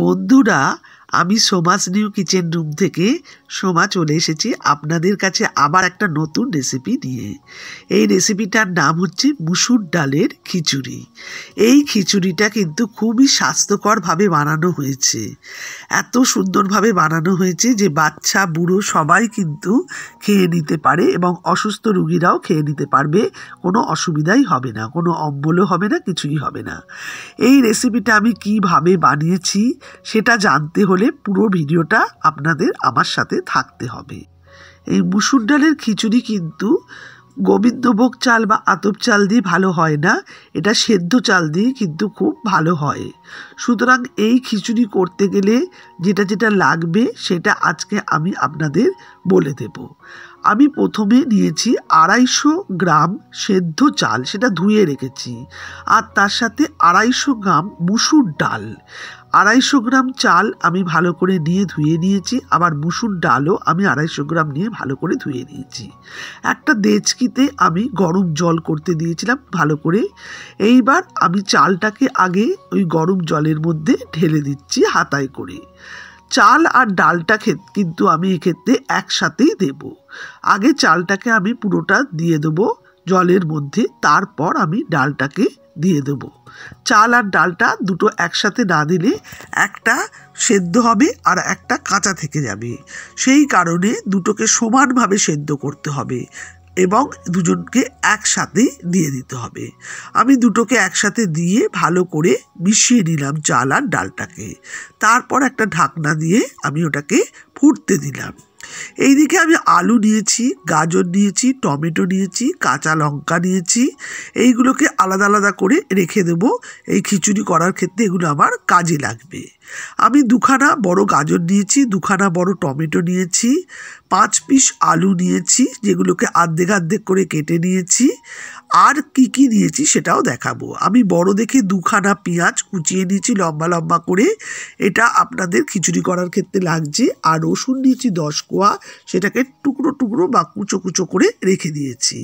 বন্ধুরা আমি Soma's new kitchen room থেকে সোমা চলে এসেছি আপনাদের কাছে আবার একটা নতুন রেসিপি নিয়ে এই রেসিপিটার নাম হচ্ছে মুসুর ডালের খিচুড়ি এই খিচুড়িটা কিন্তু খুবই স্বাস্থ্যকরভাবে বানানো হয়েছে এত সুন্দরভাবে বানানো হয়েছে যে বাচ্চা বুড়ো সবাই কিন্তু খেয়ে নিতে পারে এবং অসুস্থ রুগীরাও খেয়ে নিতে পারবে কোনো অসুবিধাই হবে না কোনো অম্বলও হবে না কিছুই হবে না এই রেসিপিটা আমি কিভাবে বানিয়েছি সেটা জানতে হলে পুরো ভিডিওটা আপনাদের আমার সাথে থাকতে হবে এই মুসুর ডালের খিচুড়ি কিন্তু গোবিন্দভোগ চাল বা আতপ চাল দিয়ে ভালো হয় না এটা সেদ্ধ চাল দিয়ে কিন্তু খুব ভালো হয় সুতরাং এই খিচুড়ি করতে গেলে যেটা যেটা লাগবে সেটা আজকে আমি আপনাদের বলে দেব আমি প্রথমে নিয়েছি আড়াইশো গ্রাম সেদ্ধ চাল সেটা ধুয়ে রেখেছি আর তার সাথে আড়াইশো গ্রাম মুসুর ডাল আড়াইশো গ্রাম চাল আমি ভালো করে নিয়ে ধুয়ে নিয়েছি আবার মুসুর ডালও আমি আড়াইশো গ্রাম নিয়ে ভালো করে ধুয়ে নিয়েছি একটা দেচকিতে আমি গরম জল করতে দিয়েছিলাম ভালো করে এইবার আমি চালটাকে আগে ওই গরম জলের মধ্যে ঢেলে দিচ্ছি হাতায় করে চাল আর ডালটা কিন্তু আমি এক্ষেত্রে একসাথেই দেব আগে চালটাকে আমি পুরোটা দিয়ে দেবো জলের মধ্যে তারপর আমি ডালটাকে দিয়ে দেব চাল আর ডালটা দুটো একসাথে না দিলে একটা সেদ্ধ হবে আর একটা কাঁচা থেকে যাবে সেই কারণে দুটোকে সমানভাবে সেদ্ধ করতে হবে এবং দুজনকে একসাথে দিয়ে দিতে হবে আমি দুটোকে একসাথে দিয়ে ভালো করে মিশিয়ে নিলাম চাল আর ডালটাকে তারপর একটা ঢাকনা দিয়ে আমি ওটাকে ফুটতে দিলাম এইদিকে আমি আলু নিয়েছি গাজর নিয়েছি টমেটো নিয়েছি কাঁচা লঙ্কা নিয়েছি এইগুলোকে আলাদা আলাদা করে রেখে দেব এই খিচুড়ি করার ক্ষেত্রে এগুলো আমার কাজে লাগবে আমি দুখানা বড় গাজর নিয়েছি দুখানা বড় টমেটো নিয়েছি পাঁচ পিস আলু নিয়েছি যেগুলোকে আর্ধেক আর্ধেক করে কেটে নিয়েছি আর কি কি নিয়েছি সেটাও দেখাবো আমি বড় দেখে দুখানা পেঁয়াজ কুচিয়ে নিয়েছি লম্বা লম্বা করে এটা আপনাদের খিচুড়ি করার ক্ষেত্রে লাগছে আর রসুন নিয়েছি দশ কোয়া সেটাকে টুকরো টুকরো বা কুচো কুচো করে রেখে দিয়েছি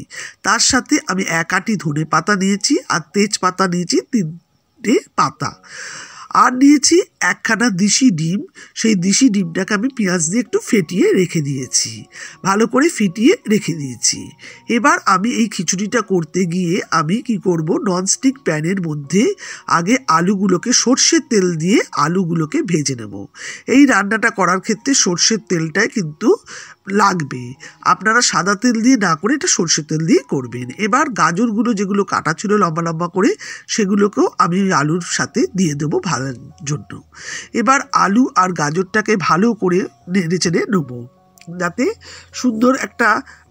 তার সাথে আমি এক আটি ধনে পাতা নিয়েছি আর তেজপাতা নিয়েছি তিনটে পাতা আর নিয়েছি একখানা দিশি ডিম সেই দিশি ডিমটাকে আমি পেঁয়াজ দিয়ে একটু ফেটিয়ে রেখে দিয়েছি ভালো করে ফিটিয়ে রেখে দিয়েছি এবার আমি এই খিচুড়িটা করতে গিয়ে আমি কি করব ননস্টিক প্যানের মধ্যে আগে আলুগুলোকে সর্ষের তেল দিয়ে আলুগুলোকে ভেজে নেব এই রান্নাটা করার ক্ষেত্রে সর্ষের তেলটাই কিন্তু লাগবে আপনারা সাদা তেল দিয়ে না করে এটা সর্ষের তেল দিয়ে করবেন এবার গাজরগুলো যেগুলো কাটা ছিল লম্বা লম্বা করে সেগুলোকেও আমি আলুর সাথে দিয়ে দেবো ভালোর জন্য এবার আলু আর গাজরটাকে ভালো করে নেড়ে চেড়ে নেবো যাতে সুন্দর একটা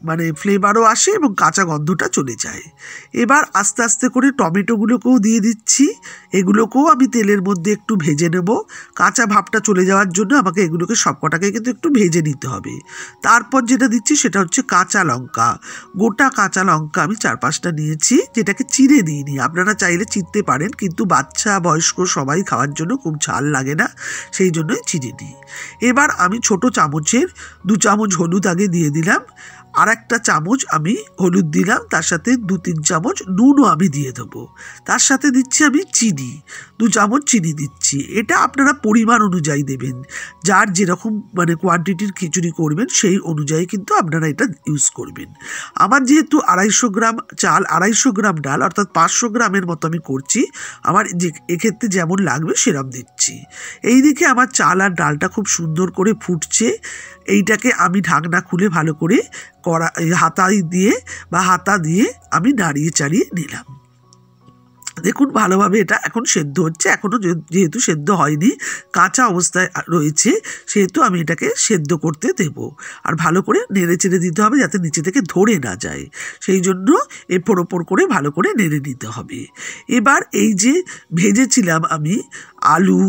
মানে ফ্লেভারও আসে এবং কাঁচা গন্ধটা চলে যায় এবার আস্তে আস্তে করে টমেটোগুলোকেও দিয়ে দিচ্ছি এগুলোকেও আমি তেলের মধ্যে একটু ভেজে নেব কাঁচা ভাবটা চলে যাওয়ার জন্য আমাকে এগুলোকে সবকটাকে কিন্তু একটু ভেজে নিতে হবে তারপর যেটা দিচ্ছি সেটা হচ্ছে কাঁচা লঙ্কা গোটা কাঁচা লঙ্কা আমি চার পাঁচটা নিয়েছি যেটাকে চিড়ে দিইনি আপনারা চাইলে চিরতে পারেন কিন্তু বাচ্চা বয়স্ক সবাই খাওয়ার জন্য খুব ঝাল লাগে না সেই জন্যই চিড়ে দিই এবার আমি ছোট চামচের দু চামচ হলুদ আগে দিয়ে দিলাম আর একটা চামচ আমি হলুদ দিলাম তার সাথে দু তিন চামচ নুনও আমি দিয়ে দেবো তার সাথে দিচ্ছি আমি চিনি দু চামচ চিনি দিচ্ছি এটা আপনারা পরিমাণ অনুযায়ী দেবেন যার যেরকম মানে কোয়ান্টিটির খিচুড়ি করবেন সেই অনুযায়ী কিন্তু আপনারা এটা ইউজ করবেন আমার যেহেতু আড়াইশো গ্রাম চাল আড়াইশো গ্রাম ডাল অর্থাৎ পাঁচশো গ্রামের মতো আমি করছি আমার যে এক্ষেত্রে যেমন লাগবে সেরম দিচ্ছি এই দিকে আমার চাল আর ডালটা খুব সুন্দর করে ফুটছে এইটাকে আমি ঢাকনা খুলে ভালো করে কড়া হাতাই দিয়ে বা হাতা দিয়ে আমি নাড়িয়ে চাড়িয়ে নিলাম দেখুন ভালোভাবে এটা এখন সেদ্ধ হচ্ছে এখনও যেহেতু সেদ্ধ হয়নি কাঁচা অবস্থায় রয়েছে সেহেতু আমি এটাকে সেদ্ধ করতে দেব আর ভালো করে নেড়ে চেড়ে দিতে হবে যাতে নিচে থেকে ধরে না যায় সেই জন্য এরপর ওপর করে ভালো করে নেড়ে নিতে হবে এবার এই যে ভেজেছিলাম আমি আলু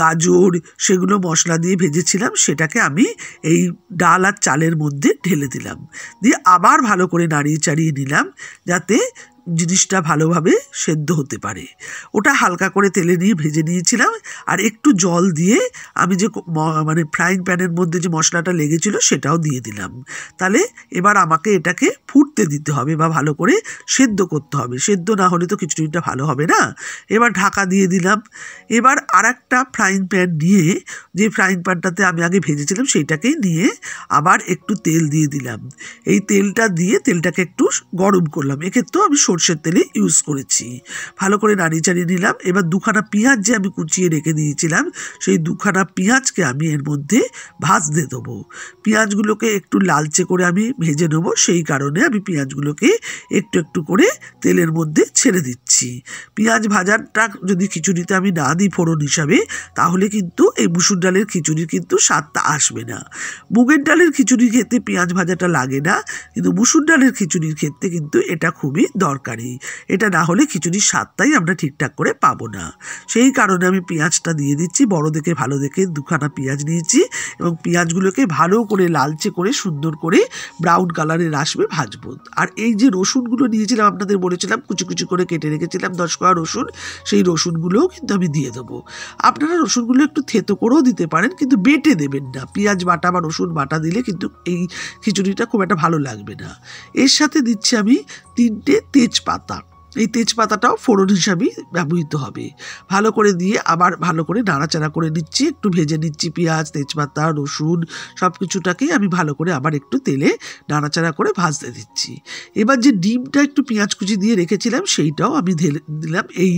গাজর সেগুলো মশলা দিয়ে ভেজেছিলাম সেটাকে আমি এই ডাল আর চালের মধ্যে ঢেলে দিলাম দিয়ে আবার ভালো করে নাড়িয়ে চাড়িয়ে নিলাম যাতে জিনিসটা ভালোভাবে সেদ্ধ হতে পারে ওটা হালকা করে তেলে নিয়ে ভেজে নিয়েছিলাম আর একটু জল দিয়ে আমি যে মানে ফ্রাইং প্যানের মধ্যে যে মশলাটা লেগেছিল সেটাও দিয়ে দিলাম তাহলে এবার আমাকে এটাকে ফুটতে দিতে হবে বা ভালো করে সেদ্ধ করতে হবে সেদ্ধ না হলে তো খিচুড়িটা ভালো হবে না এবার ঢাকা দিয়ে দিলাম এবার আর একটা ফ্রাইং প্যান নিয়ে যে ফ্রাইং প্যানটাতে আমি আগে ভেজেছিলাম সেইটাকেই নিয়ে আবার একটু তেল দিয়ে দিলাম এই তেলটা দিয়ে তেলটাকে একটু গরম করলাম এক্ষেত্রেও আমি সর্ষের তেলে ইউজ করেছি ভালো করে নাড়ি চাড়িয়ে নিলাম এবার দুখানা পেঁয়াজ যে আমি কুচিয়ে রেখে দিয়েছিলাম সেই দুখানা পেঁয়াজকে আমি এর মধ্যে ভাজতে দেবো পেঁয়াজগুলোকে একটু লালচে করে আমি ভেজে নেবো সেই কারণে আমি পেঁয়াজগুলোকে একটু একটু করে তেলের মধ্যে ছেড়ে দিচ্ছি পেঁয়াজ ভাজারটা যদি খিচুড়িতে আমি না দিই ফোড়ন হিসাবে তাহলে কিন্তু এই মুসুর ডালের খিচুড়ির কিন্তু স্বাদটা আসবে না মুগের ডালের খিচুড়ির ক্ষেত্রে পেঁয়াজ ভাজাটা লাগে না কিন্তু মুসুর ডালের খিচুড়ির ক্ষেত্রে কিন্তু এটা খুবই দরকার দরকারি এটা না হলে খিচুড়ির স্বাদটাই আমরা ঠিকঠাক করে পাবো না সেই কারণে আমি পেঁয়াজটা দিয়ে দিচ্ছি বড় দেখে ভালো দেখে দুখানা পেঁয়াজ নিয়েছি এবং পেঁয়াজগুলোকে ভালো করে লালচে করে সুন্দর করে ব্রাউন কালারের আসবে ভাজবো আর এই যে রসুনগুলো নিয়েছিলাম আপনাদের বলেছিলাম কুচি কুচি করে কেটে রেখেছিলাম দশ কড়া রসুন সেই রসুনগুলোও কিন্তু আমি দিয়ে দেবো আপনারা রসুনগুলো একটু থেতো করেও দিতে পারেন কিন্তু বেটে দেবেন না পেঁয়াজ বাটা বা রসুন বাটা দিলে কিন্তু এই খিচুড়িটা খুব একটা ভালো লাগবে না এর সাথে দিচ্ছি আমি তিনটে তেজপাতা এই তেজপাতাটাও ফোড়ন হিসাবেই ব্যবহৃত হবে ভালো করে দিয়ে আবার ভালো করে নাড়াচাড়া করে নিচ্ছি একটু ভেজে নিচ্ছি পেঁয়াজ তেজপাতা রসুন সব কিছুটাকেই আমি ভালো করে আবার একটু তেলে নাড়াচাড়া করে ভাজতে দিচ্ছি এবার যে ডিমটা একটু পেঁয়াজ কুচি দিয়ে রেখেছিলাম সেইটাও আমি ঢেলে দিলাম এই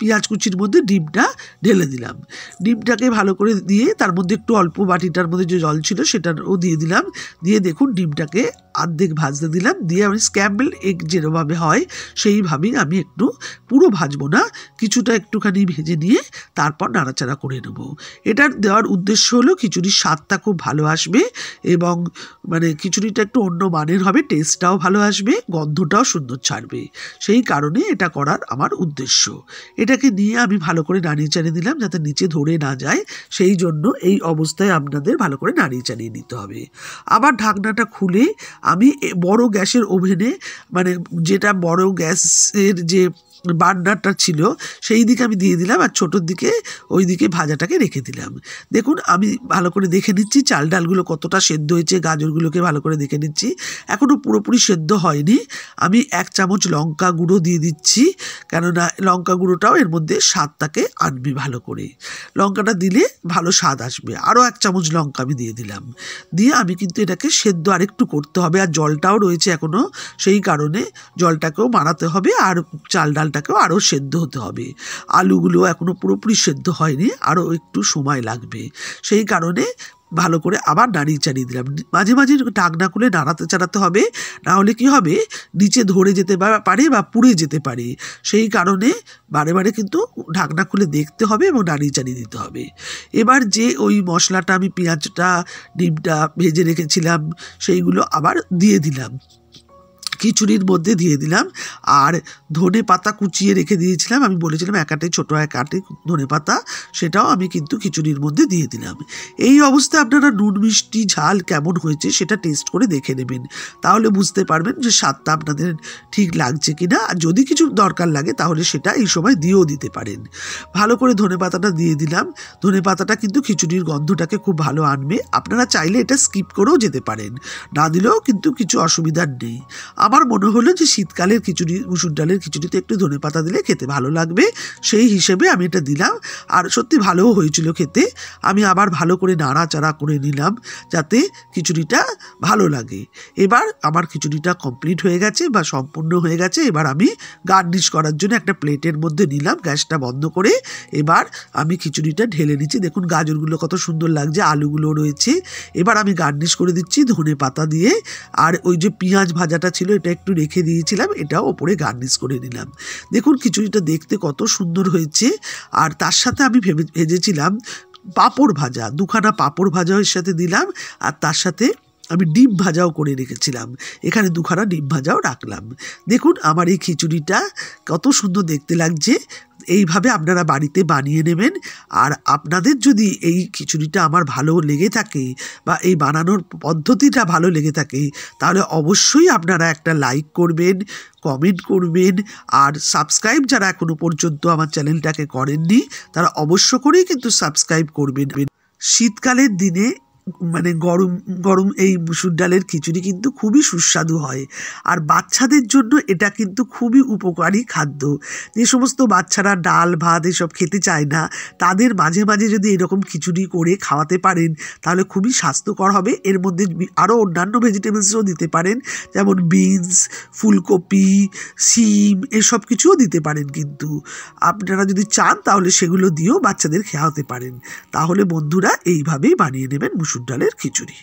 পেঁয়াজ কুচির মধ্যে ডিমটা ঢেলে দিলাম ডিমটাকে ভালো করে দিয়ে তার মধ্যে একটু অল্প বাটিটার মধ্যে যে জল ছিল সেটাও দিয়ে দিলাম দিয়ে দেখুন ডিমটাকে আর্ধেক ভাজতে দিলাম দিয়ে আমি স্ক্যাম্বেল এগ যেরমভাবে হয় সেইভাবেই আমি একটু পুরো ভাজবো না কিছুটা একটুখানি ভেজে নিয়ে তারপর নাড়াচাড়া করে নেব এটার দেওয়ার উদ্দেশ্য হলো খিচুড়ির স্বাদটা খুব ভালো আসবে এবং মানে খিচুড়িটা একটু অন্য মানের হবে টেস্টটাও ভালো আসবে গন্ধটাও সুন্দর ছাড়বে সেই কারণে এটা করার আমার উদ্দেশ্য এটাকে নিয়ে আমি ভালো করে নাড়িয়ে চাড়িয়ে দিলাম যাতে নিচে ধরে না যায় সেই জন্য এই অবস্থায় আপনাদের ভালো করে নাড়িয়ে চালিয়ে নিতে হবে আবার ঢাকনাটা খুলে আমি বড় গ্যাসের ওভেনে মানে যেটা বড় গ্যাসের যে বার্নারটা ছিল সেই দিকে আমি দিয়ে দিলাম আর ছোটোর দিকে ওই দিকে ভাজাটাকে রেখে দিলাম দেখুন আমি ভালো করে দেখে নিচ্ছি চাল ডালগুলো কতটা সেদ্ধ হয়েছে গাজরগুলোকে ভালো করে দেখে নিচ্ছি এখনও পুরোপুরি সেদ্ধ হয়নি আমি এক চামচ লঙ্কা গুঁড়ো দিয়ে দিচ্ছি কেননা লঙ্কা গুঁড়োটাও এর মধ্যে স্বাদটাকে আনবি ভালো করে লঙ্কাটা দিলে ভালো স্বাদ আসবে আরও এক চামচ লঙ্কা আমি দিয়ে দিলাম দিয়ে আমি কিন্তু এটাকে সেদ্ধ আরেকটু করতে হবে আর জলটাও রয়েছে এখনও সেই কারণে জলটাকেও মারাতে হবে আর চাল ডালটাকেও আরও সেদ্ধ হতে হবে আলুগুলো এখনও পুরোপুরি সেদ্ধ হয়নি আরও একটু সময় লাগবে সেই কারণে ভালো করে আবার নাড়িয়ে চাড়িয়ে দিলাম মাঝে মাঝে টাক না করে নাড়াতে চাড়াতে হবে না হলে কী হবে নিচে ধরে যেতে পারে বা পুড়ে যেতে পারে সেই কারণে বারে বারে কিন্তু ঢাকনা খুলে দেখতে হবে এবং নাড়িয়ে চাড়িয়ে দিতে হবে এবার যে ওই মশলাটা আমি পেঁয়াজটা ডিমটা ভেজে রেখেছিলাম সেইগুলো আবার দিয়ে দিলাম খিচুড়ির মধ্যে দিয়ে দিলাম আর ধনে পাতা কুচিয়ে রেখে দিয়েছিলাম আমি বলেছিলাম একাটে ছোটো একাটে ধনে পাতা সেটাও আমি কিন্তু খিচুড়ির মধ্যে দিয়ে দিলাম এই অবস্থায় আপনারা নুন মিষ্টি ঝাল কেমন হয়েছে সেটা টেস্ট করে দেখে নেবেন তাহলে বুঝতে পারবেন যে স্বাদটা আপনাদের ঠিক লাগছে কি না আর যদি কিছু দরকার লাগে তাহলে সেটা এই সময় দিয়েও দিতে পারেন ভালো করে ধনে পাতাটা দিয়ে দিলাম ধনে পাতাটা কিন্তু খিচুড়ির গন্ধটাকে খুব ভালো আনবে আপনারা চাইলে এটা স্কিপ করেও যেতে পারেন না দিলেও কিন্তু কিছু অসুবিধার নেই আমার আমার মনে হলো যে শীতকালের খিচুড়ি মুসুর ডালের খিচুড়িতে একটু ধনে পাতা দিলে খেতে ভালো লাগবে সেই হিসেবে আমি এটা দিলাম আর সত্যি ভালোও হয়েছিল খেতে আমি আবার ভালো করে নাড়াচাড়া করে নিলাম যাতে খিচুড়িটা ভালো লাগে এবার আমার খিচুড়িটা কমপ্লিট হয়ে গেছে বা সম্পূর্ণ হয়ে গেছে এবার আমি গার্নিশ করার জন্য একটা প্লেটের মধ্যে নিলাম গ্যাসটা বন্ধ করে এবার আমি খিচুড়িটা ঢেলে নিচ্ছি দেখুন গাজরগুলো কত সুন্দর লাগছে আলুগুলো রয়েছে এবার আমি গার্নিশ করে দিচ্ছি ধনে পাতা দিয়ে আর ওই যে পেঁয়াজ ভাজাটা ছিল এটা একটু রেখে দিয়েছিলাম এটাও ওপরে গার্নিশ করে নিলাম দেখুন খিচুড়িটা দেখতে কত সুন্দর হয়েছে আর তার সাথে আমি ভেবে ভেজেছিলাম পাঁপড় ভাজা দুখানা পাঁপড় ভাজা এর সাথে দিলাম আর তার সাথে আমি ডিম ভাজাও করে রেখেছিলাম এখানে দুখানা ডিম ভাজাও রাখলাম দেখুন আমার এই খিচুড়িটা কত সুন্দর দেখতে লাগছে এইভাবে আপনারা বাড়িতে বানিয়ে নেবেন আর আপনাদের যদি এই খিচুড়িটা আমার ভালো লেগে থাকে বা এই বানানোর পদ্ধতিটা ভালো লেগে থাকে তাহলে অবশ্যই আপনারা একটা লাইক করবেন কমেন্ট করবেন আর সাবস্ক্রাইব যারা এখনও পর্যন্ত আমার চ্যানেলটাকে করেননি তারা অবশ্য করেই কিন্তু সাবস্ক্রাইব করবেন শীতকালের দিনে মানে গরম গরম এই মুসুর ডালের খিচুড়ি কিন্তু খুবই সুস্বাদু হয় আর বাচ্চাদের জন্য এটা কিন্তু খুবই উপকারী খাদ্য যে সমস্ত বাচ্চারা ডাল ভাত এসব খেতে চায় না তাদের মাঝে মাঝে যদি এরকম খিচুড়ি করে খাওয়াতে পারেন তাহলে খুবই স্বাস্থ্যকর হবে এর মধ্যে আরও অন্যান্য ভেজিটেবলসও দিতে পারেন যেমন বিনস ফুলকপি সিম এসব কিছুও দিতে পারেন কিন্তু আপনারা যদি চান তাহলে সেগুলো দিয়েও বাচ্চাদের খাওয়াতে পারেন তাহলে বন্ধুরা এইভাবেই বানিয়ে নেবেন মুসুর মসুর ডালের খিচুড়ি